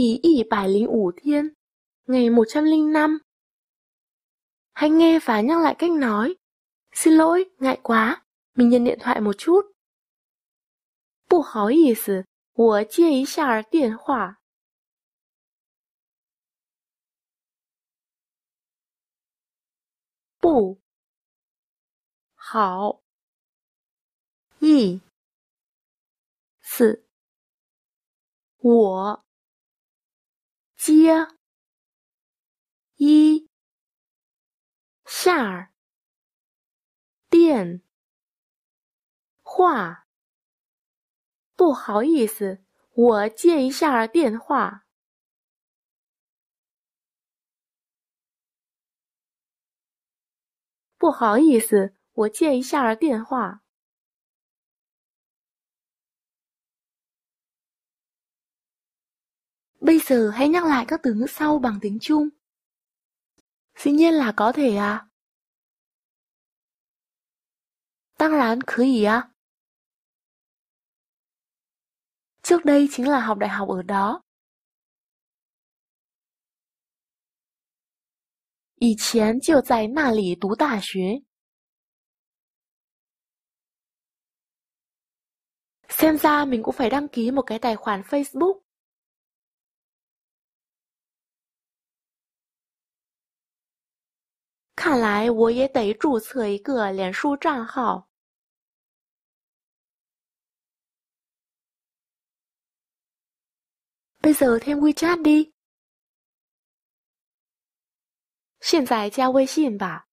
第一百零五天, ngày 105. Hãy nghe và nhắc lại cách nói. Xin lỗi, ngại quá, mình nhận điện thoại một chút. 不好意思，我接一下电话。不好意思，我接一下电话。不好意思，我接一下电话。不好意思，我接一下电话。Bây giờ hãy nhắc lại các từ ngữ sau bằng tiếng Trung. Dĩ nhiên là có thể à. Tăng rán cứ gì à? Trước đây chính là học đại học ở đó. Ý chén chiều tại nà lì tú tà xuế. Xem ra mình cũng phải đăng ký một cái tài khoản Facebook 看来我也得注册一个脸书账号 bây giờ thêm WeChat đi. Hiện tại 加微信吧.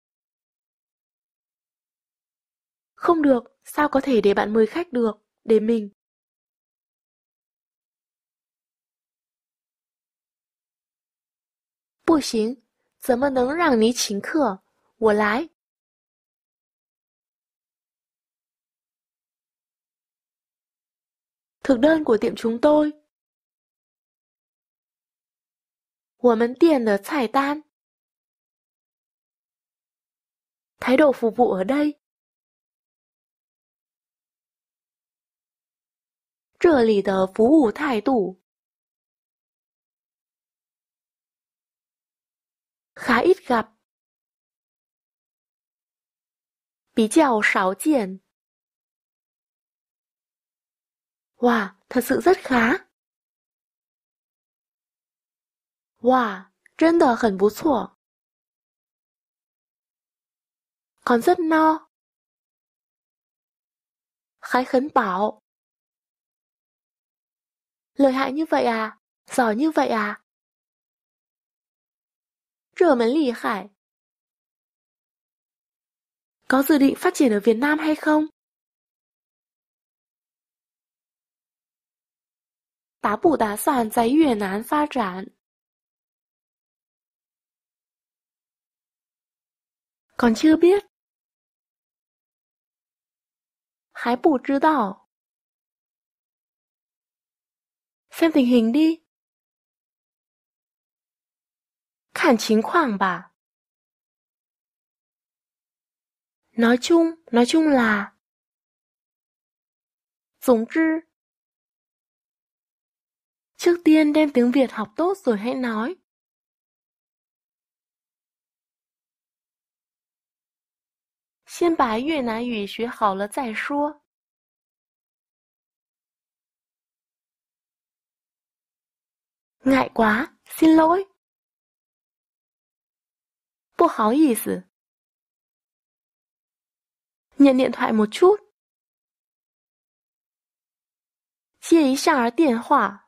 Không được, sao có thể để bạn mời khách được, để mình. Bù xính, 怎么能让您请客？我来。Thực đơn của tiệm chúng tôi. 我们店的菜单。Thái độ phục vụ ở đây. 这里的服务态度。khá ít gặp. Bí chào sáo diện Wow, thật sự rất khá. Wow, 真的很不错. Còn rất no. Khái Khấn bảo Lợi hại như vậy à? Giỏi như vậy à? 热门厉害。Có dự định phát triển ở Việt Nam hay không? Đã, 打不打算在越南发展？Còn chưa biết. 还不知道。Xem tình hình đi. 看情况吧。Nói chung, nói chung là. 总之 Trước tiên đem tiếng Việt học tốt rồi hãy nói. Xin bái Ngại quá, xin lỗi. 不好意思，念念接电出，接一下儿电话。